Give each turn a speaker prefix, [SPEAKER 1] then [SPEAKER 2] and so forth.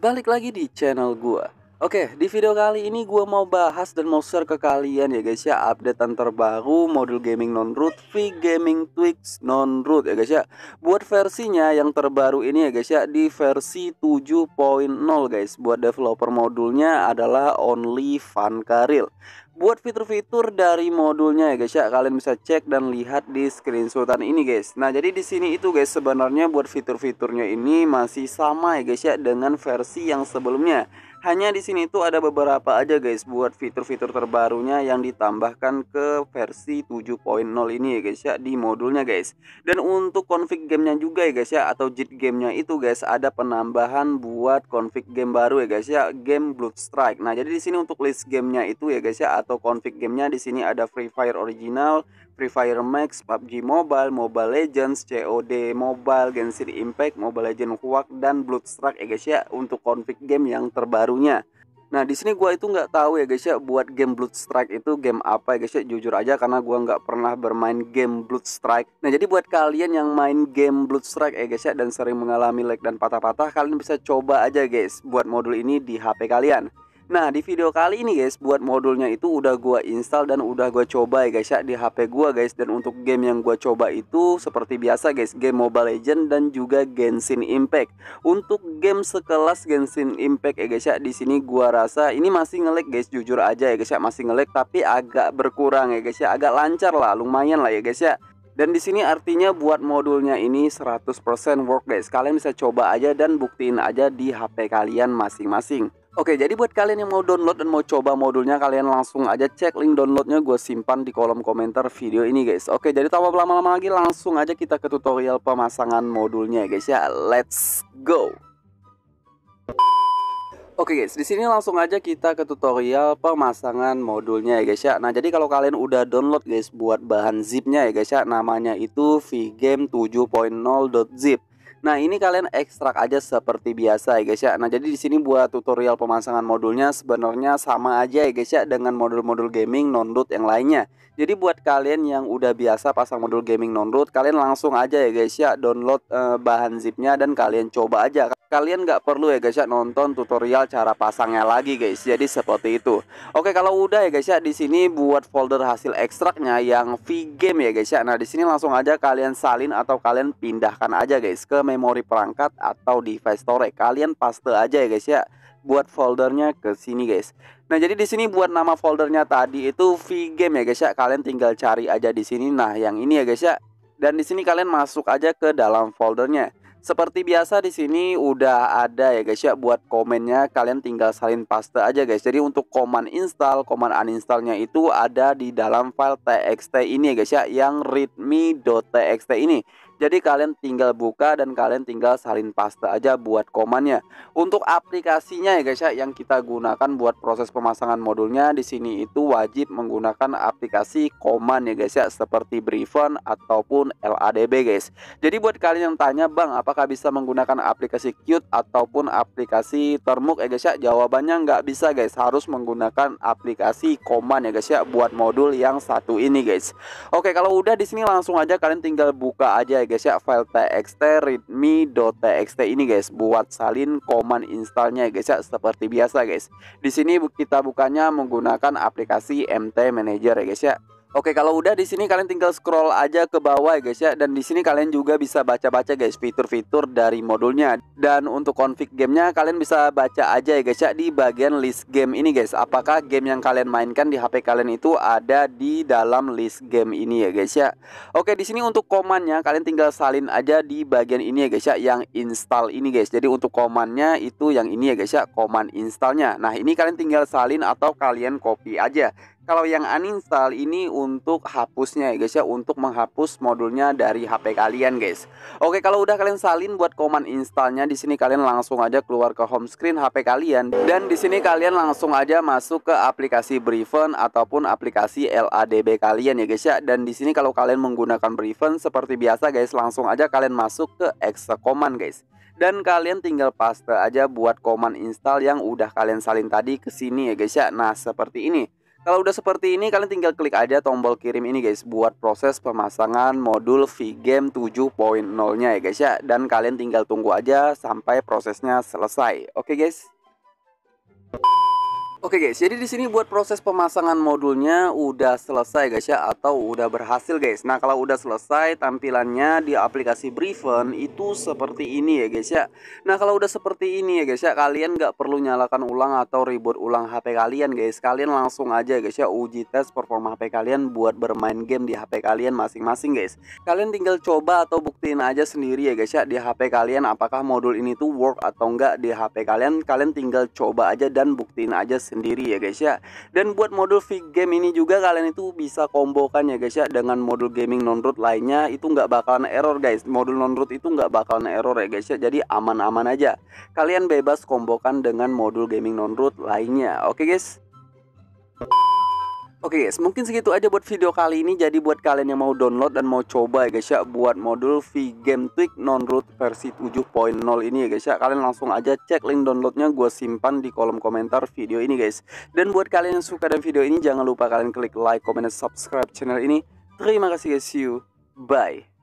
[SPEAKER 1] balik lagi di channel gua. Oke, di video kali ini gue mau bahas dan mau share ke kalian ya guys ya update terbaru modul gaming non-root V-Gaming Twix non-root ya guys ya Buat versinya yang terbaru ini ya guys ya di versi 7.0 guys Buat developer modulnya adalah Only Fun Karil buat fitur-fitur dari modulnya ya guys ya kalian bisa cek dan lihat di screenshotan ini guys nah jadi di sini itu guys sebenarnya buat fitur-fiturnya ini masih sama ya guys ya dengan versi yang sebelumnya hanya di sini tuh ada beberapa aja guys buat fitur-fitur terbarunya yang ditambahkan ke versi 7.0 ini ya guys ya di modulnya guys. Dan untuk config gamenya juga ya guys ya atau JIT gamenya itu guys ada penambahan buat config game baru ya guys ya game Blood Strike. Nah jadi di sini untuk list gamenya itu ya guys ya atau config gamenya di sini ada Free Fire original, Free Fire Max, PUBG Mobile, Mobile Legends, COD Mobile, Genshin Impact, Mobile Legends Kuak dan Blood Strike ya guys ya untuk config game yang terbaru barunya. Nah di sini gue itu nggak tahu ya guys ya buat game Blood Strike itu game apa ya guys ya jujur aja karena gue nggak pernah bermain game Blood Strike. Nah jadi buat kalian yang main game Blood Strike ya guys ya dan sering mengalami lag dan patah-patah kalian bisa coba aja guys buat modul ini di HP kalian. Nah di video kali ini guys buat modulnya itu udah gua install dan udah gua coba ya guys ya di HP gua guys Dan untuk game yang gua coba itu seperti biasa guys game Mobile Legend dan juga Genshin Impact Untuk game sekelas Genshin Impact ya guys ya di sini gua rasa ini masih ngelek guys jujur aja ya guys ya masih ngelek tapi agak berkurang ya guys ya agak lancar lah lumayan lah ya guys ya dan di sini artinya buat modulnya ini 100% work guys. Kalian bisa coba aja dan buktiin aja di HP kalian masing-masing. Oke, jadi buat kalian yang mau download dan mau coba modulnya, kalian langsung aja cek link downloadnya gue simpan di kolom komentar video ini guys. Oke, jadi tanpa lama-lama lagi langsung aja kita ke tutorial pemasangan modulnya guys ya. Let's go! Oke okay guys, di sini langsung aja kita ke tutorial pemasangan modulnya ya guys ya. Nah, jadi kalau kalian udah download guys buat bahan zipnya ya guys ya, namanya itu vgame7.0.zip. Nah, ini kalian ekstrak aja seperti biasa ya guys ya. Nah, jadi di sini buat tutorial pemasangan modulnya sebenarnya sama aja ya guys ya dengan modul-modul gaming non-root yang lainnya. Jadi buat kalian yang udah biasa pasang modul gaming non-root, kalian langsung aja ya guys ya download eh, bahan zipnya dan kalian coba aja kalian nggak perlu ya guys ya nonton tutorial cara pasangnya lagi guys jadi seperti itu oke kalau udah ya guys ya di sini buat folder hasil ekstraknya yang v game ya guys ya nah di sini langsung aja kalian salin atau kalian pindahkan aja guys ke memori perangkat atau device storage kalian paste aja ya guys ya buat foldernya ke sini guys. Nah, jadi di sini buat nama foldernya tadi itu v game ya guys ya. Kalian tinggal cari aja di sini. Nah, yang ini ya guys ya. Dan di sini kalian masuk aja ke dalam foldernya. Seperti biasa di sini udah ada ya guys ya buat komennya kalian tinggal salin paste aja guys. Jadi untuk command install, command uninstallnya itu ada di dalam file txt ini ya guys ya yang readme.txt ini. Jadi kalian tinggal buka dan kalian tinggal salin paste aja buat komannya. Untuk aplikasinya ya guys ya yang kita gunakan buat proses pemasangan modulnya di sini itu wajib menggunakan aplikasi Command ya guys ya seperti Brivon ataupun LADB guys. Jadi buat kalian yang tanya Bang apakah bisa menggunakan aplikasi Qt ataupun aplikasi Termuk ya guys ya jawabannya nggak bisa guys harus menggunakan aplikasi Command ya guys ya buat modul yang satu ini guys. Oke kalau udah di sini langsung aja kalian tinggal buka aja guys ya file txt readme.txt ini guys buat salin command installnya guys ya seperti biasa guys di sini kita bukanya menggunakan aplikasi MT Manager ya guys ya Oke, kalau udah di sini kalian tinggal scroll aja ke bawah ya guys ya dan di sini kalian juga bisa baca-baca guys fitur-fitur dari modulnya. Dan untuk config gamenya kalian bisa baca aja ya guys ya di bagian list game ini guys. Apakah game yang kalian mainkan di HP kalian itu ada di dalam list game ini ya guys ya. Oke, di sini untuk komannya kalian tinggal salin aja di bagian ini ya guys ya yang install ini guys. Jadi untuk komannya itu yang ini ya guys ya, command installnya. Nah, ini kalian tinggal salin atau kalian copy aja. Kalau yang uninstall ini untuk hapusnya ya guys ya, untuk menghapus modulnya dari HP kalian guys. Oke, kalau udah kalian salin buat command installnya di sini kalian langsung aja keluar ke home screen HP kalian dan di sini kalian langsung aja masuk ke aplikasi Briefen ataupun aplikasi LADB kalian ya guys ya. Dan di sini kalau kalian menggunakan Briefen seperti biasa guys, langsung aja kalian masuk ke exe command guys dan kalian tinggal paste aja buat command install yang udah kalian salin tadi ke sini ya guys ya. Nah, seperti ini. Kalau udah seperti ini kalian tinggal klik aja tombol kirim ini guys buat proses pemasangan modul VGame 7.0-nya ya guys ya dan kalian tinggal tunggu aja sampai prosesnya selesai. Oke okay, guys. Oke guys, jadi di sini buat proses pemasangan modulnya udah selesai guys ya atau udah berhasil guys. Nah, kalau udah selesai tampilannya di aplikasi Briven itu seperti ini ya guys ya. Nah, kalau udah seperti ini ya guys ya, kalian nggak perlu nyalakan ulang atau reboot ulang HP kalian guys. Kalian langsung aja guys ya uji tes performa HP kalian buat bermain game di HP kalian masing-masing guys. Kalian tinggal coba atau buktiin aja sendiri ya guys ya di HP kalian apakah modul ini tuh work atau enggak di HP kalian. Kalian tinggal coba aja dan buktiin aja sendiri ya guys ya Dan buat modul fig game ini juga kalian itu bisa kombokan ya guys ya Dengan modul gaming non-root lainnya itu nggak bakalan error guys Modul non-root itu nggak bakalan error ya guys ya Jadi aman-aman aja Kalian bebas kombokan dengan modul gaming non-root lainnya Oke guys Oke okay guys, mungkin segitu aja buat video kali ini. Jadi buat kalian yang mau download dan mau coba ya guys ya buat modul V-Game Tweak Non-Root versi 7.0 ini ya guys ya. Kalian langsung aja cek link downloadnya gue simpan di kolom komentar video ini guys. Dan buat kalian yang suka dengan video ini jangan lupa kalian klik like, comment, dan subscribe channel ini. Terima kasih guys, see you. Bye.